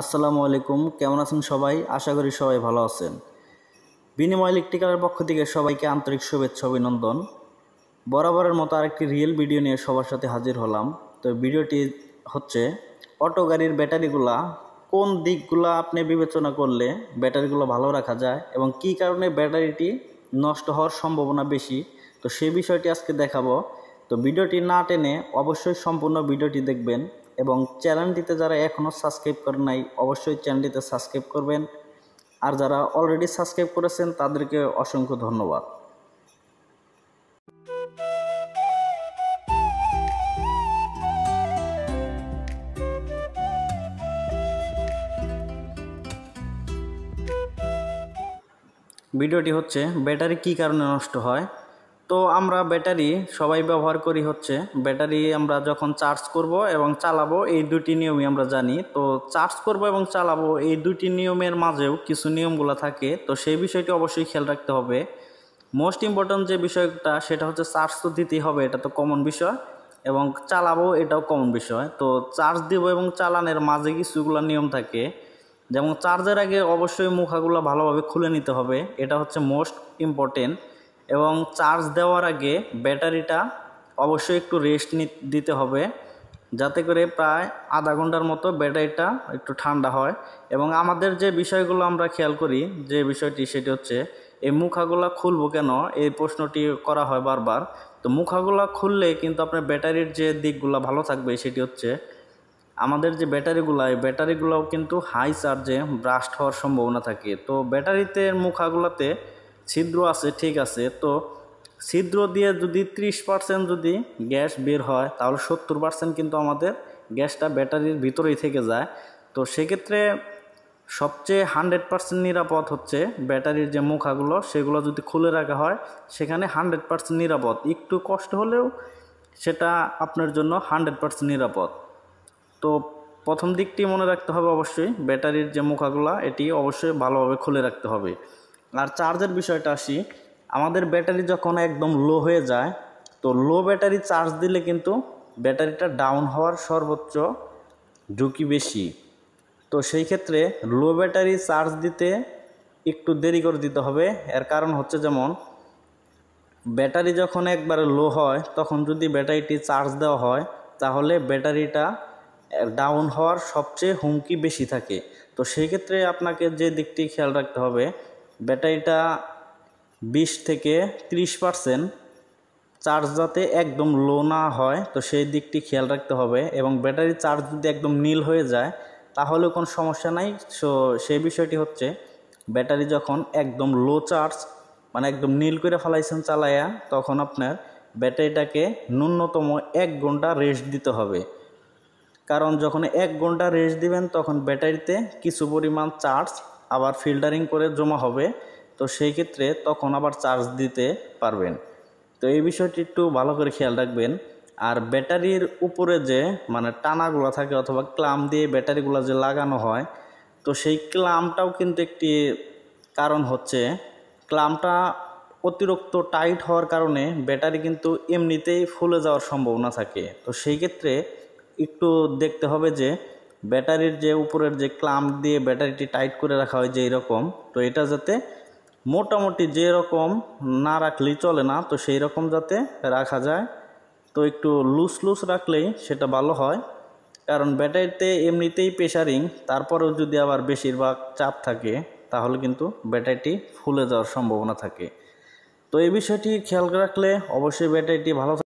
আসসালামু আলাইকুম কেমন আছেন সবাই আশা করি সবাই ভালো আছেন বিনিময় ইলেকট্রিক্যালের পক্ষ থেকে সবাইকে আন্তরিক শুভেচ্ছা অভিনন্দন বরাবরের মতো আরেকটি রিয়েল ভিডিও নিয়ে সবার সাথে হাজির হলাম তো ভিডিওটি হচ্ছে অটো গাড়ির ব্যাটারিগুলা কোন দিকগুলো আপনি বিবেচনা করলে ব্যাটারিগুলো ভালো রাখা যায় এবং কি কারণে ব্যাটারিটি নষ্ট হওয়ার সম্ভাবনা বেশি তো সেই বিষয়টি আজকে দেখাবো তো ভিডিওটি না টেনে অবশ্যই সম্পূর্ণ ভিডিওটি দেখবেন এবং চ্যানেলটিতে যারা এখনও সাবস্ক্রাইব করেন নাই অবশ্যই চ্যানেলটিতে সাবস্ক্রাইব করবেন আর যারা অলরেডি সাবস্ক্রাইব করেছেন তাদেরকে অসংখ্য ধন্যবাদ ভিডিওটি হচ্ছে ব্যাটারি কী কারণে নষ্ট হয় তো আমরা ব্যাটারি সবাই ব্যবহার করি হচ্ছে ব্যাটারি আমরা যখন চার্জ করব এবং চালাবো এই দুটি নিয়মই আমরা জানি তো চার্জ করব এবং চালাবো এই দুটি নিয়মের মাঝেও কিছু নিয়মগুলো থাকে তো সেই বিষয়টি অবশ্যই খেয়াল রাখতে হবে মোস্ট ইম্পর্ট্যান্ট যে বিষয়টা সেটা হচ্ছে চার্জ তো দিতেই হবে এটা তো কমন বিষয় এবং চালাবো এটাও কমন বিষয় তো চার্জ দিব এবং চালানের মাঝে কিছুগুলো নিয়ম থাকে যেমন চার্জের আগে অবশ্যই মুখাগুলো ভালোভাবে খুলে নিতে হবে এটা হচ্ছে মোস্ট ইম্পর্টেন্ট এবং চার্জ দেওয়ার আগে ব্যাটারিটা অবশ্যই একটু রেস্ট দিতে হবে যাতে করে প্রায় আধা ঘন্টার মতো ব্যাটারিটা একটু ঠান্ডা হয় এবং আমাদের যে বিষয়গুলো আমরা খেয়াল করি যে বিষয়টি সেটি হচ্ছে এই মুখাগুলা খুলবো কেন এই প্রশ্নটি করা হয় বারবার তো মুখাগুলা খুললে কিন্তু আপনার ব্যাটারির যে দিকগুলো ভালো থাকবে সেটি হচ্ছে আমাদের যে ব্যাটারিগুলো এই ব্যাটারিগুলোও কিন্তু হাই চার্জে ব্রাস্ট হওয়ার সম্ভাবনা থাকে তো ব্যাটারিতে মুখাগুলোতে ছিদ্র আছে ঠিক আছে তো ছিদ্র দিয়ে যদি ত্রিশ পার্সেন্ট যদি গ্যাস বের হয় তাহলে সত্তর পার্সেন্ট কিন্তু আমাদের গ্যাসটা ব্যাটারির ভিতরেই থেকে যায় তো সেক্ষেত্রে সবচেয়ে হান্ড্রেড পার্সেন্ট নিরাপদ হচ্ছে ব্যাটারির যে মুখাগুলো সেগুলো যদি খুলে রাখা হয় সেখানে হান্ড্রেড পার্সেন্ট নিরাপদ একটু কষ্ট হলেও সেটা আপনার জন্য হান্ড্রেড পার্সেন্ট নিরাপদ তো প্রথম দিকটি মনে রাখতে হবে অবশ্যই ব্যাটারির যে মুখাগুলা এটি অবশ্যই ভালোভাবে খুলে রাখতে হবে আর চার্জের বিষয়টা আসি আমাদের ব্যাটারি যখন একদম লো হয়ে যায় তো লো ব্যাটারি চার্জ দিলে কিন্তু ব্যাটারিটা ডাউন হওয়ার সর্বোচ্চ ঝুঁকি বেশি তো সেই ক্ষেত্রে লো ব্যাটারি চার্জ দিতে একটু দেরি করে দিতে হবে এর কারণ হচ্ছে যেমন ব্যাটারি যখন একবারে লো হয় তখন যদি ব্যাটারিটি চার্জ দেওয়া হয় তাহলে ব্যাটারিটা ডাউন হওয়ার সবচেয়ে হুমকি বেশি থাকে তো সেই ক্ষেত্রে আপনাকে যে দিকটি খেয়াল রাখতে হবে ব্যাটারিটা বিশ থেকে ৩০ পারসেন্ট চার্জ যাতে একদম লো না হয় তো সেই দিকটি খেয়াল রাখতে হবে এবং ব্যাটারি চার্জ যদি একদম নীল হয়ে যায় তাহলেও কোনো সমস্যা নাই সো সেই বিষয়টি হচ্ছে ব্যাটারি যখন একদম লো চার্জ মানে একদম নীল করে ফেলাইছেন চালায়া তখন আপনার ব্যাটারিটাকে ন্যূনতম এক ঘন্টা রেস্ট দিতে হবে কারণ যখন এক ঘন্টা রেস্ট দিবেন তখন ব্যাটারিতে কিছু পরিমাণ চার্জ আবার ফিল্টারিং করে জমা হবে তো সেই ক্ষেত্রে তখন আবার চার্জ দিতে পারবেন তো এই বিষয়টি একটু ভালো করে খেয়াল রাখবেন আর ব্যাটারির উপরে যে মানে টানাগুলো থাকে অথবা ক্লাম দিয়ে ব্যাটারিগুলো যে লাগানো হয় তো সেই ক্লামটাও কিন্তু একটি কারণ হচ্ছে ক্লামটা অতিরিক্ত টাইট হওয়ার কারণে ব্যাটারি কিন্তু এমনিতেই ফুলে যাওয়ার সম্ভাবনা থাকে তো সেই ক্ষেত্রে একটু দেখতে হবে যে ব্যাটারির যে উপরের যে ক্লাম্প দিয়ে ব্যাটারিটি টাইট করে রাখা হয় যে এরকম তো এটা যাতে মোটামুটি যেরকম না রাখলেই চলে না তো সেই রকম যাতে রাখা যায় তো একটু লুজ লুজ রাখলেই সেটা ভালো হয় কারণ ব্যাটারিতে এমনিতেই প্রেশারিং তারপরেও যদি আবার বেশিরভাগ চাপ থাকে তাহলে কিন্তু ব্যাটারিটি ফুলে যাওয়ার সম্ভাবনা থাকে তো এই বিষয়টি খেয়াল রাখলে অবশ্যই ব্যাটারিটি ভালো